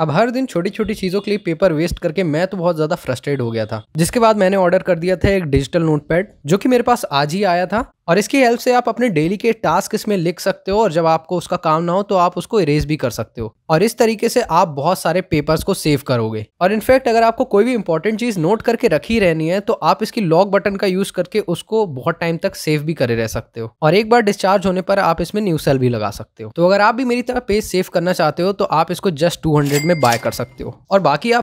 अब हर दिन छोटी छोटी चीज़ों के लिए पेपर वेस्ट करके मैं तो बहुत ज़्यादा फ्रस्ट्रेट हो गया था जिसके बाद मैंने ऑर्डर कर दिया था एक डिजिटल नोटपैड जो कि मेरे पास आज ही आया था और इसकी हेल्प से आप अपने डेली के टास्क इसमें लिख सकते हो और जब आपको उसका काम ना हो तो आप उसको इरेज भी कर सकते हो और इस तरीके से आप बहुत सारे पेपर्स को सेव करोगे और इनफैक्ट अगर आपको कोई भी इंपॉर्टेंट चीज नोट करके रखी रहनी है तो आप इसकी लॉक बटन का यूज करके उसको बहुत टाइम तक सेव भी करे रह सकते हो और एक बार डिस्चार्ज होने पर आप इसमें न्यू सेल भी लगा सकते हो तो अगर आप भी मेरी तरह पेज सेव करना चाहते हो तो आप इसको जस्ट टू में बाय कर सकते हो और बाकी आप